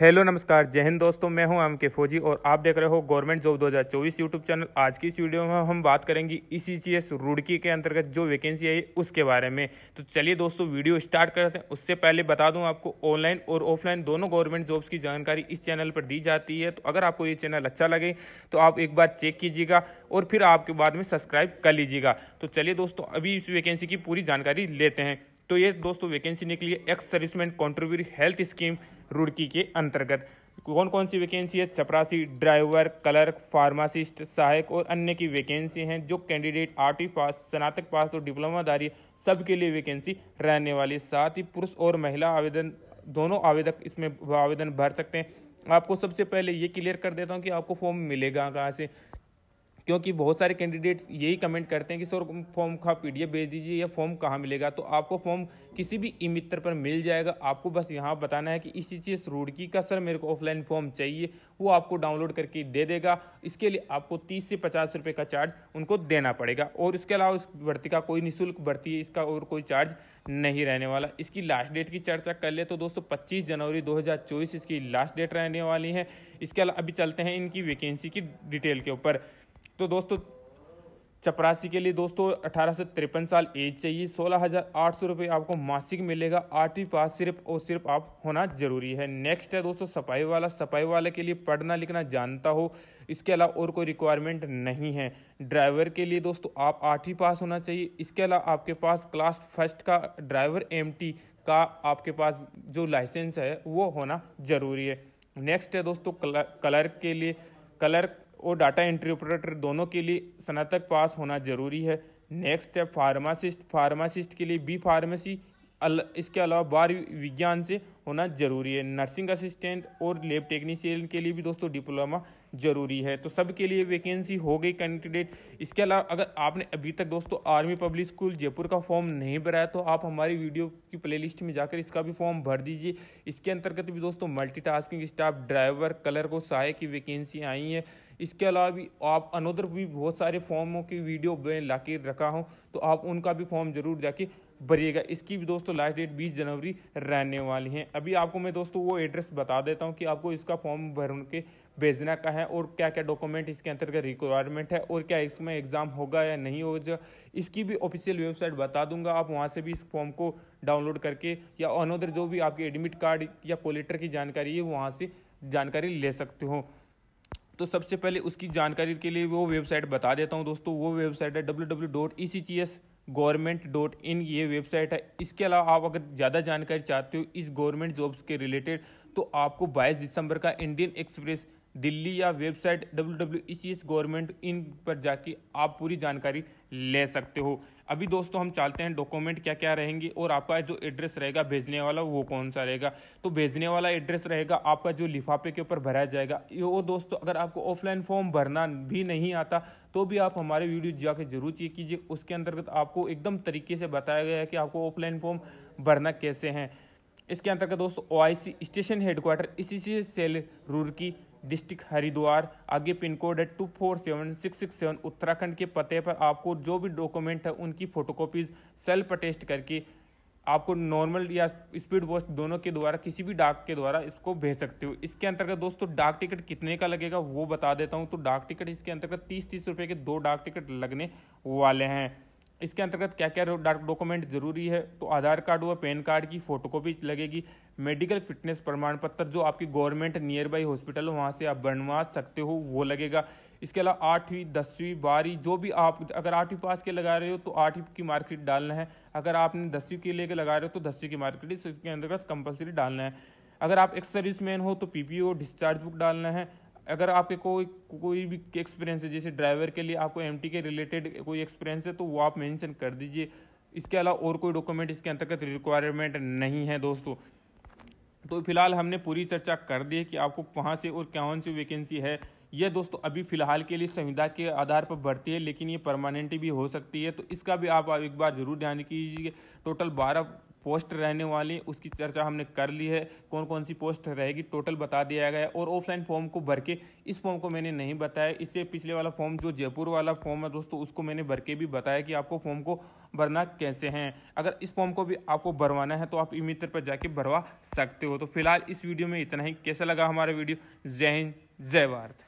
hello नमस्कार जय हिंद दोस्तों मैं हूं एम के फौजी और आप देख रहे हो गवर्नमेंट जॉब 2024 यूट्यूब चैनल आज की इस वीडियो में हम बात करेंगे इसी चीज रुड़की के अंतर्गत जो वैकेंसी आई उसके बारे में तो चलिए दोस्तों वीडियो स्टार्ट करते हैं उससे पहले बता दूं आपको ऑनलाइन और ऑफलाइन दोनों गवर्नमेंट जॉब्स की जानकारी इस चैनल पर दी जाती है तो अगर आपको ये चैनल अच्छा लगे तो आप एक बार चेक कीजिएगा और फिर आपके बाद में सब्सक्राइब कर लीजिएगा तो चलिए दोस्तों अभी इस वैकेंसी की पूरी जानकारी लेते हैं तो ये दोस्तों वैकेंसी निकली है ex serviceman contribute health scheme Roorkee के अंतर्गत कौन कौन सी वैकेंसी है चपरासी ड्राइवर क्लर्क फार्मासिस्ट सहायक और अन्य की वैकेंसी हैं जो कैंडिडेट आठवीं पास स्नातक पास और डिप्लोमाधारी सबके लिए वैकेंसी रहने वाली साथ ही पुरुष और महिला आवेदन दोनों आवेदक इसमें आवेदन भर सकते हैं आपको सबसे पहले ये क्लियर कर देता हूँ कि आपको फॉर्म मिलेगा कहाँ से क्योंकि बहुत सारे कैंडिडेट यही कमेंट करते हैं कि सर फॉर्म का पी भेज दीजिए या फॉर्म कहाँ मिलेगा तो आपको फॉर्म किसी भी ई मित्र पर मिल जाएगा आपको बस यहाँ बताना है कि इसी चीज़ रूड़की का सर मेरे को ऑफलाइन फॉर्म चाहिए वो आपको डाउनलोड करके दे देगा इसके लिए आपको तीस से पचास रुपये का चार्ज उनको देना पड़ेगा और इसके अलावा इस भर्ती का कोई निःशुल्क भर्ती है इसका और कोई चार्ज नहीं रहने वाला इसकी लास्ट डेट की चर्चा कर ले तो दोस्तों पच्चीस जनवरी दो इसकी लास्ट डेट रहने वाली है इसके अलावा अभी चलते हैं इनकी वैकेंसी की डिटेल के ऊपर तो दोस्तों चपरासी के लिए दोस्तों अठारह से तिरपन साल एज चाहिए सोलह हज़ार आठ सौ रुपये आपको मासिक मिलेगा आठवीं पास सिर्फ और सिर्फ आप होना जरूरी है नेक्स्ट है दोस्तों सफाई वाला सफाई वाले के लिए पढ़ना लिखना जानता हो इसके अलावा और कोई रिक्वायरमेंट नहीं है ड्राइवर के लिए दोस्तों आप आठवीं पास होना चाहिए इसके अलावा आपके पास क्लास फर्स्ट का ड्राइवर एम का आपके पास जो लाइसेंस है वो होना ज़रूरी है नेक्स्ट है दोस्तों कलर के लिए कलर्क और डाटा एंट्री ऑपरेटर दोनों के लिए स्नातक पास होना जरूरी है नेक्स्ट है फार्मासिस्ट फार्मासिस्ट के लिए बी फार्मेसी इसके अलावा बार विज्ञान से होना जरूरी है नर्सिंग असिस्टेंट और लेब टेक्नीशियन के लिए भी दोस्तों डिप्लोमा ज़रूरी है तो सबके लिए वैकेंसी हो गई कैंडिडेट इसके अलावा अगर आपने अभी तक दोस्तों आर्मी पब्लिक स्कूल जयपुर का फॉर्म नहीं भराया तो आप हमारी वीडियो की प्लेलिस्ट में जाकर इसका भी फॉर्म भर दीजिए इसके अंतर्गत भी दोस्तों मल्टीटास्किंग स्टाफ ड्राइवर कलर को सहायक की वैकेंसी आई है इसके अलावा भी आप अनोदर भी बहुत सारे फॉर्मों की वीडियो में ला रखा हूँ तो आप उनका भी फॉर्म ज़रूर जाके भरिएगा इसकी भी दोस्तों लास्ट डेट बीस जनवरी रहने वाली है अभी आपको मैं दोस्तों वो एड्रेस बता देता हूँ कि आपको इसका फॉर्म भर के भेजना का है और क्या क्या डॉक्यूमेंट इसके अंतर्गत रिक्वायरमेंट है और क्या इसमें एग्ज़ाम होगा या नहीं होगा इसकी भी ऑफिशियल वेबसाइट बता दूंगा आप वहाँ से भी इस फॉर्म को डाउनलोड करके या अनोदर जो भी आपके एडमिट कार्ड या पोलेटर की जानकारी है वहाँ से जानकारी ले सकते हो तो सबसे पहले उसकी जानकारी के लिए वो वेबसाइट बता देता हूँ दोस्तों वो वेबसाइट है W W dot E C G S government dot in ये वेबसाइट है इसके अलावा आप अगर ज़्यादा जानकारी चाहते हो इस गवर्नमेंट जॉब्स के रिलेटेड तो आपको बाईस दिसंबर का इंडियन एक्सप्रेस दिल्ली या website W W e government in पर जाके आप पूरी जानकारी ले सकते हो अभी दोस्तों हम चाहते हैं डॉक्यूमेंट क्या क्या रहेंगे और आपका जो एड्रेस रहेगा भेजने वाला वो कौन सा रहेगा तो भेजने वाला एड्रेस रहेगा आपका जो लिफाफे के ऊपर भराया जाएगा ये वो दोस्तों अगर आपको ऑफलाइन फॉर्म भरना भी नहीं आता तो भी आप हमारे वीडियो जाके जरूर चेक कीजिए उसके अंतर्गत आपको एकदम तरीके से बताया गया है कि आपको ऑफलाइन फॉर्म भरना कैसे हैं इसके अंतर्गत दोस्तों ओ स्टेशन हेडक्वार्टर इसी से सेल रूर की डिस्ट्रिक्ट हरिद्वार आगे पिन कोड है two four seven six six seven Uttarakhand के पते पर आपको जो भी डॉक्यूमेंट है उनकी फोटोकॉपीज सेल्फ अटेस्ट करके आपको नॉर्मल या स्पीड पोस्ट दोनों के द्वारा किसी भी डाक के द्वारा इसको भेज सकते हो इसके अंतर्गत दोस्तों डाक टिकट कितने का लगेगा वो बता देता हूँ तो डाक टिकट इसके अंतर्गत तीस तीस रुपये के दो डाक टिकट लगने वाले हैं इसके अंतर्गत क्या क्या डॉक्यूमेंट जरूरी है तो आधार कार्ड व पैन कार्ड की फोटोकॉपी लगेगी मेडिकल फिटनेस प्रमाण पत्र जो आपकी गवर्नमेंट नियर बाई हॉस्पिटल वहाँ से आप बनवा सकते हो वो लगेगा इसके अलावा आठवीं दसवीं बारहवीं जो भी आप अगर आठवीं पास के लगा रहे हो तो आठवीं की मार्कशीट डालना है अगर आपने दसवीं के लेकर लगा रहे हो तो दसवीं की मार्कशीट इसके अंतर्गत कंपलसरी डालना है अगर आप एक्स सर्विस मैन हो तो पीपीओ डिस्चार्ज बुक डालना है अगर आपके कोई कोई भी एक्सपीरियंस है जैसे ड्राइवर के लिए आपको एम के रिलेटेड कोई एक्सपीरियंस है तो वो आप मेंशन कर दीजिए इसके अलावा और कोई डॉक्यूमेंट इसके अंतर्गत रिक्वायरमेंट नहीं है दोस्तों तो फिलहाल हमने पूरी चर्चा कर दी है कि आपको कहाँ से और कौन सी वैकेंसी है यह दोस्तों अभी फिलहाल के लिए संविधा के आधार पर बढ़ती है लेकिन ये परमानेंट भी हो सकती है तो इसका भी आप एक बार जरूर ध्यान कीजिए टोटल बारह पोस्ट रहने वाली उसकी चर्चा हमने कर ली है कौन कौन सी पोस्ट रहेगी टोटल बता दिया गया है और ऑफलाइन फॉर्म को भर के इस फॉर्म को मैंने नहीं बताया इससे पिछले वाला फॉर्म जो जयपुर वाला फॉर्म है दोस्तों उसको मैंने भर के भी बताया कि आपको फॉर्म को भरना कैसे है अगर इस फॉर्म को भी आपको भरवाना है तो आप ई मित्र पर जाके भरवा सकते हो तो फिलहाल इस वीडियो में इतना ही कैसा लगा हमारा वीडियो जय हिंद जय भारत